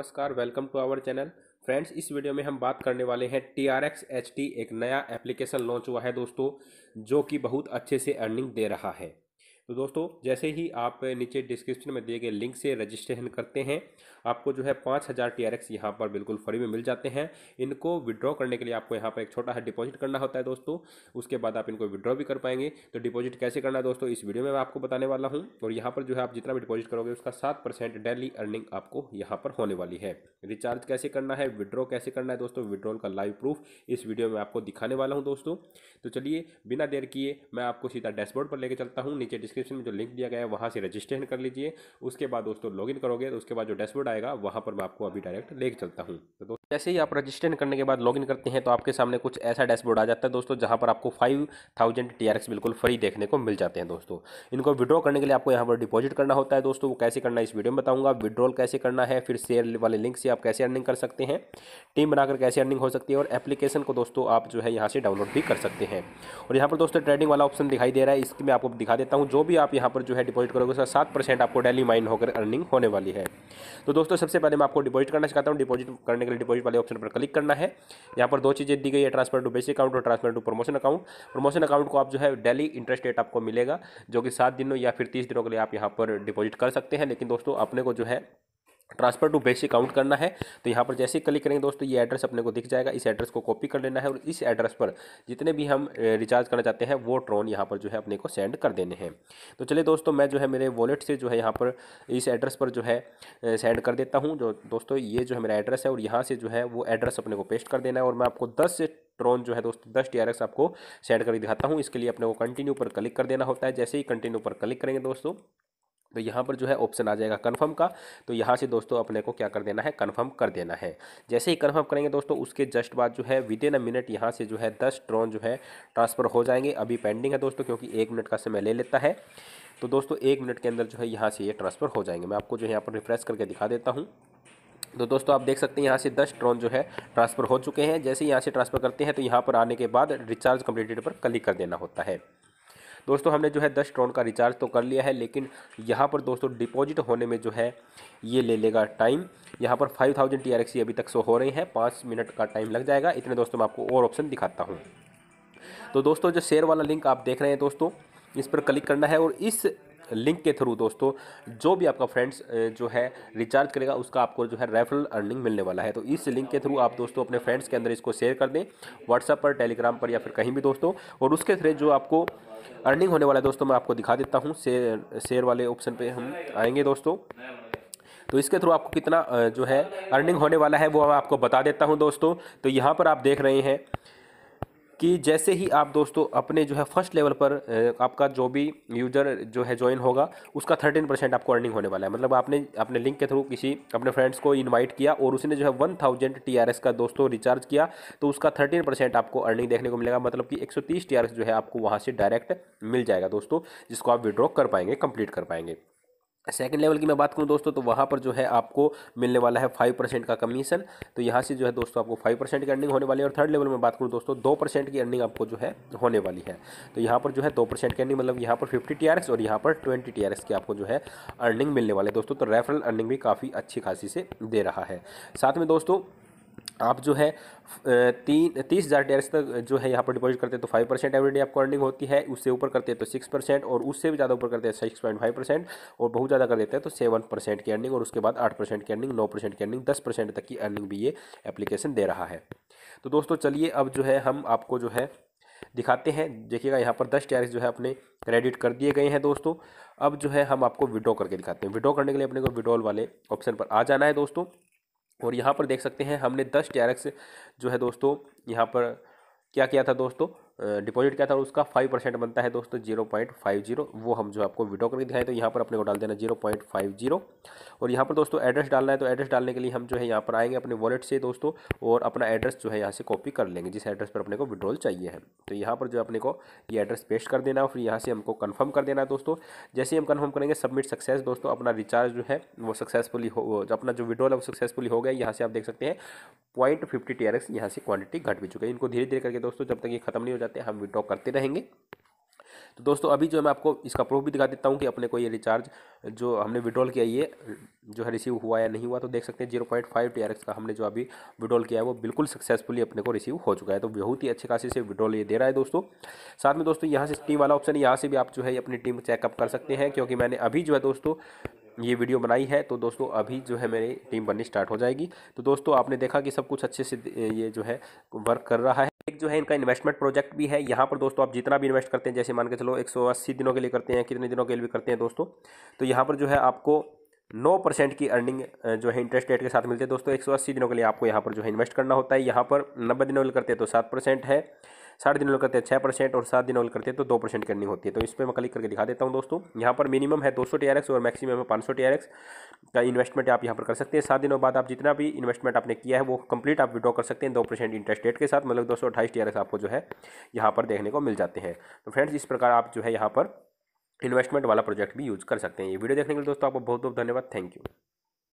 नमस्कार welcome to our channel friends इस video में हम बात करने वाले हैं T R X H T एक नया एप्लीकेशन लॉन्च हुआ है दोस्तों जो कि बहुत अच्छे से अर्निंग दे रहा है तो दोस्तों जैसे ही आप नीचे डिस्क्रिप्शन में दिए गए लिंक से रजिस्ट्रेशन करते हैं आपको जो है पाँच हज़ार टी आर एक्स यहाँ पर बिल्कुल फ्री में मिल जाते हैं इनको विड्रॉ करने के लिए आपको यहाँ पर एक छोटा सा डिपॉजिट करना होता है दोस्तों उसके बाद आप इनको विड्रॉ भी कर पाएंगे तो डिपॉजिट कैसे करना है दोस्तों इस वीडियो में मैं आपको बताने वाला हूँ और यहाँ पर जो है आप जितना भी डिपॉजिट करोगे उसका सात परसेंट डेली अर्निंग आपको यहाँ पर होने वाली है रिचार्ज कैसे करना है विड्रॉ कैसे करना है दोस्तों विड्रॉल का लाइव प्रूफ इस वीडियो में आपको दिखाने वाला हूँ दोस्तों तो चलिए बिना देर किए मैं आपको सीधा डैशबोर्ड पर लेकर चलता हूँ नीचे डिस्क्रिप्शन में जो लिंक दिया गया है वहाँ से रजिस्ट्रेशन कर लीजिए उसके बाद दोस्तों लॉगिन करोगे तो उसके बाद जो डैशबोर्ड आएगा वहाँ पर मैं आपको अभी डायरेक्ट लेके चलता हूँ तो जैसे ही आप रजिस्ट्रेशन करने के बाद लॉगिन करते हैं तो आपके सामने कुछ ऐसा डैशबोर्ड आ जाता है दोस्तों जहाँ पर आपको फाइव थाउजेंड टी बिल्कुल फ्री देखने को मिल जाते हैं दोस्तों इनको विड्रॉ करने के लिए आपको यहाँ पर डिपॉजिट करना होता है दोस्तों वो कैसे करना है इस वीडियो में बताऊँगा विड्रॉल कैसे करना है फिर शेयर वाले लिंक से आप कैसे अर्निंग कर सकते हैं टीम बनाकर कैसे अर्निंग हो सकती है और एप्लीकेशन को दोस्तों आप जो है यहाँ से डाउनलोड भी कर सकते हैं और यहाँ पर दोस्तों ट्रेडिंग वाला ऑप्शन दिखाई दे रहा है इसकी मैं आपको दिखा देता हूँ जो भी आप यहाँ पर जो है डिपॉजिट करोगे उसका सात परसेंट आपको डेली माइन होकर अर्निंग होने वाली है तो दोस्तों सबसे पहले मैं आपको डिपॉजिट करना चाहता हूँ डिपॉजिट करने के लिए डिपॉजिट वाले ऑप्शन पर क्लिक करना है यहाँ पर दो चीज़ें दी गई है ट्रांसफर टू बेसिक अकाउंट और transfer to promotion account promotion account को आप जो है डेली इंटरेस्ट रेट आपको मिलेगा जो कि सात दिनों या फिर तीस दिनों के लिए आप यहाँ पर डिपॉजिट कर सकते हैं लेकिन दोस्तों अपने को जो है ट्रांसफर टू बेसिक काउंट करना है तो यहाँ पर जैसे ही क्लिक करेंगे दोस्तों ये एड्रेस अपने को दिख जाएगा इस एड्रेस को कॉपी कर लेना है और इस एड्रेस पर जितने भी हम रिचार्ज करना चाहते हैं वो ट्रोन यहाँ पर जो है अपने को सेंड कर देने हैं तो चलिए दोस्तों मैं जो है मेरे वॉलेट से जो है यहाँ पर इस एड्रेस पर जो है सेंड कर देता हूँ जो दोस्तों ये जो है मेरा एड्रेस है और यहाँ से जो है वो एड्रेस अपने को पेस्ट कर देना है और मैं आपको दस से ट्रोन जो है दोस्तों दस टी आपको सेंड कर दिखाता हूँ इसके लिए अपने को कंटिन्यू पर क्लिक कर देना होता है जैसे ही कंटिन्यू पर क्लिक करेंगे दोस्तों तो यहाँ पर जो है ऑप्शन आ जाएगा कन्फर्म का तो यहाँ से दोस्तों अपने को क्या कर देना है कन्फर्म कर देना है जैसे ही कन्फर्म करेंगे दोस्तों उसके जस्ट बाद जो है विद इन अ मिनट यहाँ से जो है दस ड्रोन जो है ट्रांसफ़र हो जाएंगे अभी पेंडिंग है दोस्तों क्योंकि एक मिनट का समय ले लेता है तो दोस्तों एक मिनट के अंदर जो है यहाँ से ये यह ट्रांसफ़र हो जाएंगे मैं आपको जो है यहाँ पर रिफ्रेश करके दिखा देता हूँ तो दोस्तों आप देख सकते हैं यहाँ से दस ड्रोन जो है ट्रांसफ़र हो चुके हैं जैसे यहाँ से ट्रांसफ़र करते हैं तो यहाँ पर आने के बाद रिचार्ज कम्प्लीटेड पर क्लिक कर देना होता है दोस्तों हमने जो है दस ट्रॉन का रिचार्ज तो कर लिया है लेकिन यहाँ पर दोस्तों डिपॉजिट होने में जो है ये ले लेगा टाइम यहाँ पर फाइव थाउजेंड अभी तक सो हो रही है पाँच मिनट का टाइम लग जाएगा इतने दोस्तों मैं आपको और ऑप्शन दिखाता हूँ तो दोस्तों जो शेयर वाला लिंक आप देख रहे हैं दोस्तों इस पर क्लिक करना है और इस लिंक के थ्रू दोस्तों जो भी आपका फ्रेंड्स जो है रिचार्ज करेगा उसका आपको जो है रेफरल अर्निंग मिलने वाला है तो इस लिंक के थ्रू आप दोस्तों अपने फ्रेंड्स के अंदर इसको शेयर कर दें व्हाट्सएप पर टेलीग्राम पर या फिर कहीं भी दोस्तों और उसके थ्रे जो आपको अर्निंग होने वाला है दोस्तों मैं आपको दिखा देता हूँ शेयर शेयर वाले ऑप्शन पर हम आएँगे दोस्तों तो इसके थ्रू आपको कितना जो है अर्निंग होने वाला है वो मैं आपको बता देता हूँ दोस्तों तो यहाँ पर आप देख रहे हैं कि जैसे ही आप दोस्तों अपने जो है फर्स्ट लेवल पर आपका जो भी यूजर जो है ज्वाइन होगा उसका थर्टीन परसेंट आपको अर्निंग होने वाला है मतलब आपने अपने लिंक के थ्रू किसी अपने फ्रेंड्स को इनवाइट किया और उसने जो है one thousand T R S का दोस्तों रिचार्ज किया तो उसका थर्टीन परसेंट आपको अर्निंग देखने को मिलेगा मतलब कि एक सौ तीस टी आर एस जो है आपको वहाँ से डायरेक्ट मिल जाएगा दोस्तों जिसको आप विड्रॉ कर पाएंगे कंप्लीट कर पाएंगे सेकंड लेवल की मैं बात करूं दोस्तों तो वहाँ पर जो है आपको मिलने वाला है फाइव परसेंट का कमीशन तो यहाँ से जो है दोस्तों आपको फाइव परसेंट की अर्निंग होने वाली है और थर्ड लेवल में बात करूँ दोस्तों दो परसेंट की अर्निंग आपको जो है होने वाली है तो यहाँ पर जो है दो परसेंट की अर्निंग मतलब यहाँ पर फिफ्टी टी और यहाँ पर ट्वेंटी टी की आपको जो है अर्निंग मिलने वाली है दोस्तों तो रेफरल अर्निंग भी काफ़ी अच्छी खासी से दे रहा है साथ में दोस्तों आप जो है तीन तीस हज़ार टी तक जो है यहाँ पर डिपॉजिट करते हैं तो फाइव परसेंट डे आपको अर्निंग होती है उससे ऊपर करते हैं तो सिक्स परसेंट और उससे भी ज़्यादा ऊपर करते हैं सिक्स पॉइंट फाइव परसेंट और बहुत ज़्यादा कर देते हैं तो सेवन परसेंट की अर्निंग और उसके बाद आठ परसेंट की अर्निंग नौ परसेंट की अर्निंग दस परसेंट तक की अर्निंग भी ये एप्लीकेशन दे रहा है तो दोस्तों चलिए अब जो है हम आपको जो है दिखाते हैं देखिएगा यहाँ पर दस टी जो है अपने क्रेडिट कर दिए गए हैं दोस्तों अब जो है हम आपको विड्रॉ करके दिखाते हैं विड्रॉ करने के लिए अपने को विड्रॉल वाले ऑप्शन पर आ जाना है दोस्तों और यहाँ पर देख सकते हैं हमने दस टैरक्स जो है दोस्तों यहाँ पर क्या किया था दोस्तों डिपॉजिट क्या था उसका फाइव परसेंट बनता है दोस्तों जीरो पॉइंट फाइव जीरो वो हम जो आपको विड्रॉ करके दिखाएं तो यहाँ पर अपने को डाल देना जीरो पॉइंट फाइव जीरो और यहाँ पर दोस्तों एड्रेस डालना है तो एड्रेस डालने के लिए हम जो है यहाँ पर आएंगे अपने वॉलेट से दोस्तों और अपना एड्रेस जो है यहाँ से कॉपी कर लेंगे जिस एड्रेस पर अपने को विड्रॉल चाहिए है तो यहाँ पर जो अपने को ये एड्रेस पेस्ट कर देना और फिर यहाँ से हमको कन्फर्म कर देना है दोस्तों जैसे ही हम कन्फर्म करेंगे सबमिट सक्सेस दोस्तों अपना रिचार्ज जो है वो सक्सेसफुली हो अपना जो विड्रॉल है वो सक्सेसफुली हो गया यहाँ से आप देख सकते हैं point fifty T R X यहाँ से क्वान्टिटी घट भी चुकी है इनको धीरे धीरे करके दोस्तों जब तक ये खत्म नहीं हो जाए रहते हैं हम विड्रॉ करते रहेंगे तो दोस्तों अभी जो मैं आपको इसका प्रूफ भी दिखा देता हूँ कि अपने को ये रिचार्ज जो हमने विड्रॉल किया ये जो है रिसीव हुआ या नहीं हुआ तो देख सकते हैं zero point five T R X का हमने जो अभी विड्रॉल किया है वो बिल्कुल सक्सेसफुली अपने को रिसीव हो चुका है तो बहुत ही अच्छे खासी से विड्रॉल ये दे रहा है दोस्तों साथ में दोस्तों यहाँ से टीम वाला ऑप्शन यहाँ से भी आप जो है अपनी टीम चेकअप कर सकते हैं क्योंकि मैंने अभी जो है दोस्तों ये वीडियो बनाई है तो दोस्तों अभी जो है मेरी टीम बननी स्टार्ट हो जाएगी तो दोस्तों आपने देखा कि सब कुछ अच्छे से ये जो है वर्क कर रहा है एक जो है इनका इन्वेस्टमेंट प्रोजेक्ट भी है यहाँ पर दोस्तों आप जितना भी इन्वेस्ट करते हैं जैसे मान के चलो 180 दिनों के लिए करते हैं कितने दिनों के लिए भी करते हैं दोस्तों तो यहाँ पर जो है आपको नौ परसेंट की अर्निंग जो है इंटरेस्ट रेट के साथ मिलती है दोस्तों एक सौ अस्सी दिनों के लिए आपको यहाँ पर जो है इन्वेस्ट करना होता है यहाँ पर नब्बे दिनों के लिए करते हैं तो सात परसेंट है साठ दिन लोग करते हैं छः परसेंट और सात दिन लोग करते हैं तो दो परसेंट करनी होती है तो इस पर मैं क्लिक करके दिखा देता हूँ दोस्तों यहाँ पर मिनिमम है दो सौ और मैक्सिमम है पाँच सौ का इन्वेस्टमेंट आप यहाँ पर कर सकते हैं सात दिनों बाद आप जितना भी इन्वेस्टमेंट आपने किया है वो कंप्लीट आप विड्रॉ कर सकते हैं दो परसेंट इंटरेस्ट रेट के साथ मतलब दो सौ आपको जो है यहाँ पर देखने को मिल जाते हैं तो फ्रेंड्स इस प्रकार आप जो है यहाँ पर इन्वेस्टमेंट वाला प्रोजेक्ट भी यूज़ कर सकते हैं ये वीडियो देखने के लिए दोस्तों आपको बहुत बहुत धन्यवाद थैंक यू